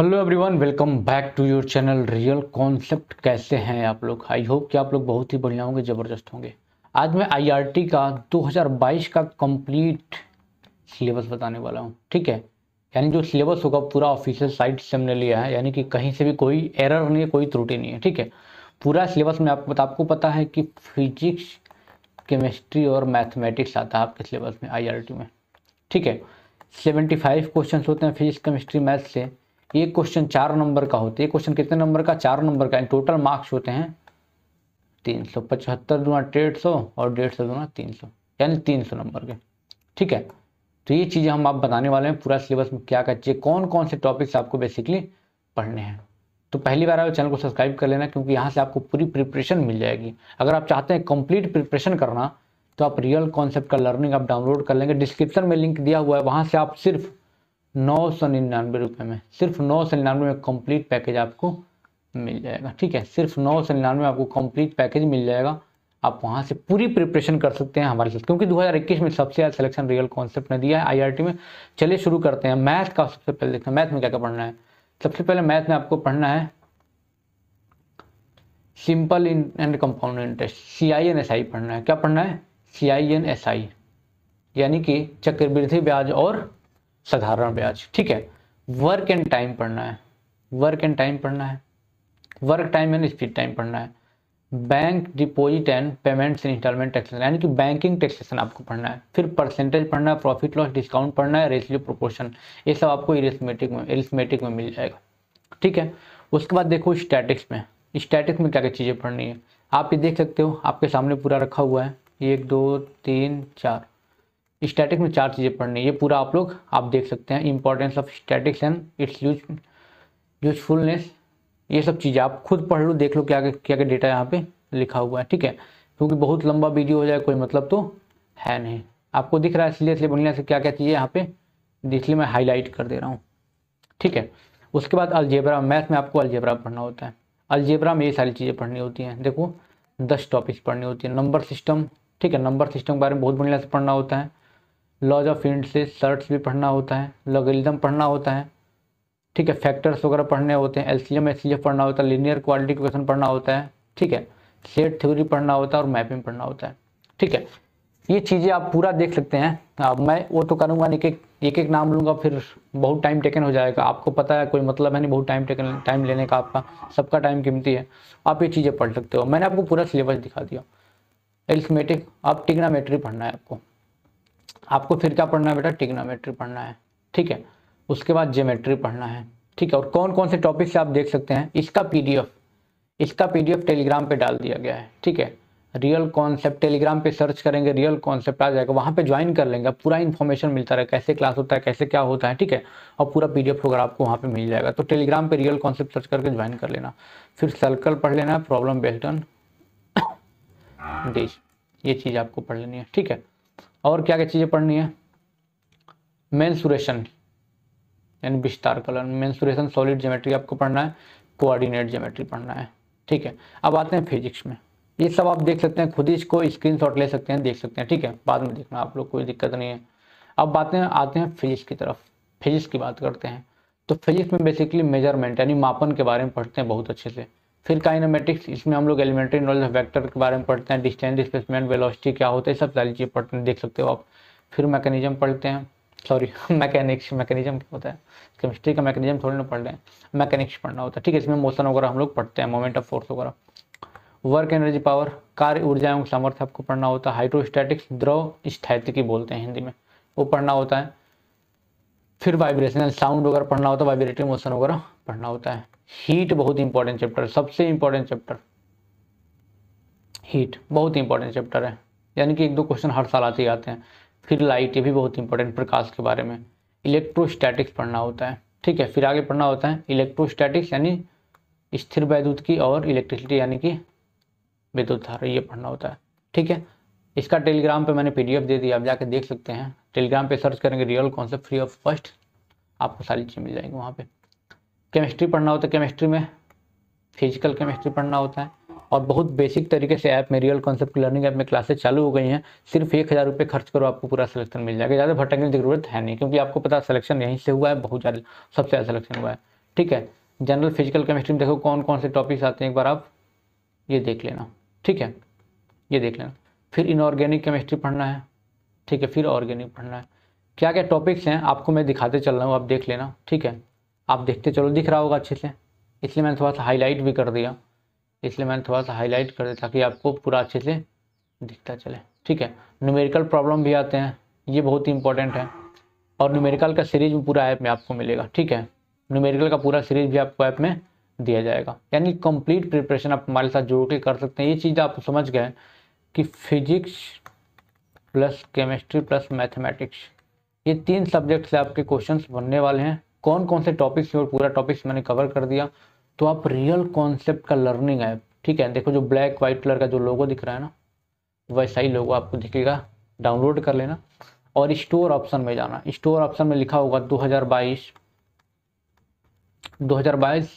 hello everyone welcome back to your channel real concept कैसे हैं आप लोग आई होप कि आप लोग बहुत ही बढ़िया होंगे ज़बरदस्त होंगे आज मैं आईआरटी का 2022 का कंप्लीट सिलेबस बताने वाला हूं ठीक है यानी जो सिलेबस होगा पूरा ऑफिशियल साइट से हमने लिया है यानी कि कहीं से भी कोई एरर नहीं है कोई त्रुटि नहीं है ठीक है पूरा सिलेबस में आपको आपको पता है कि फिजिक्स केमिस्ट्री और मैथमेटिक्स आता है आपके सिलेबस में आई में ठीक है सेवेंटी फाइव क्वेश्चन होते हैं फिजिक्स केमिस्ट्री मैथ से ये क्वेश्चन चार नंबर का होता है क्वेश्चन कितने नंबर का चार नंबर का टोटल मार्क्स होते हैं तीन सौ पचहत्तर दुना डेढ़ सौ और डेढ़ सौ दुना तीन सौ यानी तीन सौ नंबर के ठीक है तो ये चीज़ें हम आप बताने वाले हैं पूरा सिलेबस में क्या क्या चाहिए कौन कौन से टॉपिक्स आपको बेसिकली पढ़ने हैं तो पहली बार आप चैनल को सब्सक्राइब कर लेना क्योंकि यहाँ से आपको पूरी प्रिपरेशन मिल जाएगी अगर आप चाहते हैं कंप्लीट प्रिपरेशन करना तो आप रियल कॉन्सेप्ट का लर्निंग आप डाउनलोड कर लेंगे डिस्क्रिप्शन में लिंक दिया हुआ है वहाँ से आप सिर्फ नौ सौ निन्यानवे रुपये में सिर्फ नौ सौ निन्यानवे में कंप्लीट पैकेज आपको मिल जाएगा ठीक है सिर्फ नौ सौ निन्यानवे आपको कंप्लीट पैकेज मिल जाएगा आप वहाँ से पूरी प्रिपरेशन कर सकते हैं हमारे साथ क्योंकि 2021 में सबसे ज़्यादा सिलेक्शन रियल कॉन्सेप्ट ने दिया है आईआरटी में चले शुरू करते हैं मैथ का सबसे पहले देखते हैं मैथ में क्या क्या पढ़ना है सबसे पहले मैथ में आपको पढ़ना है simple in and compound interest C I N S I पढ़ना है क्या पढ़ना है सी आई एन एस आई यानी कि चक्रवृद्धि ब्याज और साधारण ब्याज ठीक है वर्क एंड टाइम पढ़ना है वर्क एंड टाइम पढ़ना है work time and speed time पढ़ना है bank deposit and payments in installment taxation यानी कि बैंकिंग टैक्सेशन आपको पढ़ना है फिर परसेंटेज पढ़ना है प्रॉफिट लॉस डिस्काउंट पढ़ना है रेशियो प्रोपोर्शन ये सब आपको इरिथमेटिक में इरिथमेटिक में मिल जाएगा ठीक है उसके बाद देखो स्टैटिक्स में स्टैटिक्स में क्या क्या चीज़ें पढ़नी है आप ये देख सकते हो आपके सामने पूरा रखा हुआ है एक दो तीन चार स्टैटिक्स में चार चीज़ें पढ़नी ये पूरा आप लोग आप देख सकते हैं importance of statistics and its use usefulness ये सब चीज़ें आप खुद पढ़ लो देख लो क्या क्या क्या डेटा यहाँ पे लिखा हुआ है ठीक है क्योंकि बहुत लंबा वीडियो हो जाए कोई मतलब तो है नहीं आपको दिख रहा है इसलिए इसलिए बढ़िया से क्या क्या चीज़ें यहाँ पे इसलिए मैं हाईलाइट कर दे रहा हूँ ठीक है उसके बाद अलजेबरा मैथ में आपको अलजेबरा पढ़ना होता है अलजेबरा में ये सारी चीज़ें पढ़नी होती हैं देखो दस टॉपिक्स पढ़नी होती है नंबर सिस्टम ठीक है नंबर सिस्टम के बारे में बहुत बढ़िया से पढ़ना होता है laws of indices surds भी पढ़ना होता है लॉगरिज्म पढ़ना होता है ठीक है फैक्टर्स वगैरह पढ़ने होते हैं एलसीएम एचसीएफ पढ़ना होता है लीनियर क्वालिटी क्वेश्चन पढ़ना होता है ठीक है सेट थ्योरी पढ़ना होता है और मैपिंग पढ़ना होता है ठीक है ये चीज़ें आप पूरा देख सकते हैं अब मैं वो तो करूँगा एक एक एक एक नाम लूँगा फिर बहुत टाइम टेकन हो जाएगा आपको पता है कोई मतलब है नहीं बहुत टाइम टेकन टाइम लेने का आपका सबका टाइम कीमती है आप ये चीज़ें पढ़ सकते हो मैंने आपको पूरा सिलेबस दिखा दिया एल्थमेटिक आप टिग्नामेट्री पढ़ना है आपको आपको फिर क्या पढ़ना है बेटा टिग्नोमेट्री पढ़ना है ठीक है उसके बाद जियोमेट्री पढ़ना है ठीक है और कौन कौन से टॉपिक्स आप देख सकते हैं इसका पीडीएफ इसका पीडीएफ टेलीग्राम पे डाल दिया गया है ठीक है रियल कॉन्सेप्ट टेलीग्राम पे सर्च करेंगे रियल कॉन्सेप्ट आ जाएगा वहाँ पे ज्वाइन कर लेंगे पूरा इन्फॉर्मेशन मिलता रहे कैसे क्लास होता है कैसे क्या होता है ठीक है और पूरा पीडीएफ वगैरह आपको वहाँ पे मिल जाएगा तो टेलीग्राम पे रियल कॉन्सेप्ट सर्च करके ज्वाइन कर लेना फिर सर्कल पढ़ लेना प्रॉब्लम बेस्ड ऑन डिश ये चीज़ आपको पढ़ लेनी है ठीक है और क्या क्या चीज़ें पढ़नी है मैंसुरेशन यानी विस्तार कलन मेन्सुरेशन सॉलिड ज्योमेट्री आपको पढ़ना है कोऑर्डिनेट ज्योमेट्री पढ़ना है ठीक है अब आते हैं फिजिक्स में ये सब आप देख सकते हैं खुद ही इसको स्क्रीनशॉट ले सकते हैं देख सकते हैं ठीक है बाद में देखना आप लोग कोई दिक्कत नहीं है अब बातें आते हैं फिजिक्स की तरफ फिजिक्स की बात करते हैं तो फिजिक्स में बेसिकली मेजरमेंट यानी मापन के बारे में पढ़ते हैं बहुत अच्छे से फिर काइनामेटिक्स इसमें हम लोग एलिमेंट्री नॉलेज ऑफ वेक्टर के बारे में पढ़ते हैं डिस्टेंस डिस्प्लेसमेंट वेलोसिटी क्या होता है सब सारी चीज़ें पढ़ते हैं देख सकते हो आप फिर मैकेनिज्म पढ़ते हैं सॉरी मैकेनिक्स मैकेनिज्म क्या होता है केमिस्ट्री का मैकेनिज्म थोड़ी ना पढ़ रहे हैं मैकेनिक्स पढ़ना होता है ठीक है इसमें मोशन वगैरह हम लोग पढ़ते हैं मोमेंट ऑफ फोर्स वगैरह वर्क एनर्जी पावर कार्य ऊर्जा एवं सामर्थ्य आपको पढ़ना होता है हाइड्रोस्टैटिक्स द्रव स्थायित्व की बोलते हैं हिंदी में वो पढ़ना होता है फिर वाइब्रेशनल साउंड वगैरह पढ़ना होता है वाइब्रेटरी मोशन वगैरह पढ़ना होता है हीट बहुत इंपॉर्टेंट चैप्टर सबसे इंपॉर्टेंट चैप्टर हीट बहुत इंपॉर्टेंट चैप्टर है यानी कि एक दो क्वेश्चन हर साल आते ही आते हैं फिर लाइट ये भी बहुत इंपॉर्टेंट प्रकाश के बारे में इलेक्ट्रोस्टैटिक्स पढ़ना होता है ठीक है फिर आगे पढ़ना होता है इलेक्ट्रोस्टैटिक्स यानी स्थिर वैद्युत की और इलेक्ट्रिसिटी यानी कि विद्युत धारा ये पढ़ना होता है ठीक है इसका टेलीग्राम पे मैंने पीडीएफ दे दिया आप जाके देख सकते हैं टेलीग्राम पे सर्च करेंगे real concept free of cost आपको सारी चीज़ें मिल जाएंगी वहाँ पे केमिस्ट्री पढ़ना होता है केमिस्ट्री में फिजिकल केमिस्ट्री पढ़ना होता है और बहुत बेसिक तरीके से ऐप में रियल कॉन्सेप्ट लर्निंग ऐप में क्लासेस चालू हो गई हैं सिर्फ एक हज़ार रुपये खर्च करो आपको पूरा सिलेक्शन मिल जाएगा ज़्यादा भटकने की ज़रूरत है नहीं क्योंकि आपको पता सिलेक्शन यहीं से हुआ है बहुत ज़्यादा सबसे ज़्यादा सिलेक्शन हुआ है ठीक है जनरल फिजिकल केमिस्ट्री में देखो कौन कौन से टॉपिक्स आते हैं एक बार आप ये देख लेना ठीक है ये देख लेना फिर इनऑर्गेनिक केमिस्ट्री पढ़ना है ठीक है फिर ऑर्गेनिक पढ़ना है क्या क्या टॉपिक्स हैं आपको मैं दिखाते चल रहा हूँ आप देख लेना ठीक है आप देखते चलो दिख रहा होगा अच्छे से इसलिए मैंने थोड़ा सा हाईलाइट भी कर दिया इसलिए मैंने थोड़ा सा हाईलाइट कर दिया ताकि आपको पूरा अच्छे से दिखता चले ठीक है न्यूमेरिकल प्रॉब्लम भी आते हैं ये बहुत ही इंपॉर्टेंट है और न्यूमेरिकल का सीरीज भी पूरा ऐप में आपको मिलेगा ठीक है न्यूमेरिकल का पूरा सीरीज भी आपको ऐप में दिया जाएगा यानी कंप्लीट प्रिपरेशन आप हमारे साथ जोड़ के कर सकते हैं ये चीज़ आप समझ गए कि physics plus chemistry plus mathematics ये तीन सब्जेक्ट से आपके क्वेश्चन बनने वाले हैं कौन कौन से टॉपिक्स और पूरा टॉपिक्स मैंने कवर कर दिया तो आप रियल कॉन्सेप्ट का लर्निंग है ठीक है देखो जो ब्लैक व्हाइट कलर का जो लोगो दिख रहा है ना वैसा ही लोगो आपको दिखेगा डाउनलोड कर लेना और स्टोर ऑप्शन में जाना स्टोर ऑप्शन में लिखा होगा 2022 2022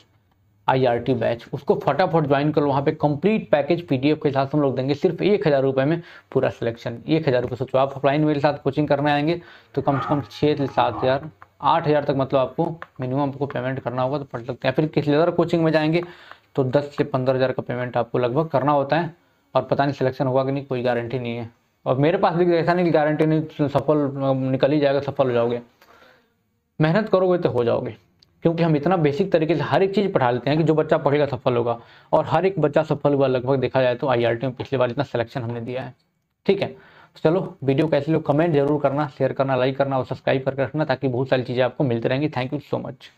आईआरटी बैच उसको फटाफट ज्वाइन करो वहाँ पे कंप्लीट पैकेज पीडीएफ के साथ हम लोग देंगे सिर्फ एक हज़ार रुपये में पूरा सिलेक्शन एक हज़ार रुपये सोचो आप ऑफलाइन मेरे साथ कोचिंग करने आएंगे तो कम से कम छः से सात हज़ार आठ हज़ार तक मतलब आपको मिनिमम आपको पेमेंट करना होगा तो पढ़ सकते हैं फिर किसी अदर कोचिंग में जाएंगे तो दस से पंद्रह हज़ार का पेमेंट आपको लगभग करना होता है और पता नहीं सिलेक्शन होगा कि नहीं कोई गारंटी नहीं है और मेरे पास भी ऐसा नहीं कि गारंटी नहीं सफल निकल ही जाएगा सफल हो जाओगे मेहनत करोगे तो हो जाओगे क्योंकि हम इतना बेसिक तरीके से हर एक चीज़ पढ़ा लेते हैं कि जो बच्चा पढ़ेगा सफल होगा और हर एक बच्चा सफल हुआ लगभग देखा जाए तो आई में पिछले बार इतना सिलेक्शन हमने दिया है ठीक है तो चलो वीडियो कैसे लोग कमेंट जरूर करना शेयर करना लाइक करना और सब्सक्राइब करके रखना ताकि बहुत सारी चीज़ें आपको मिलती रहेंगी थैंक यू सो मच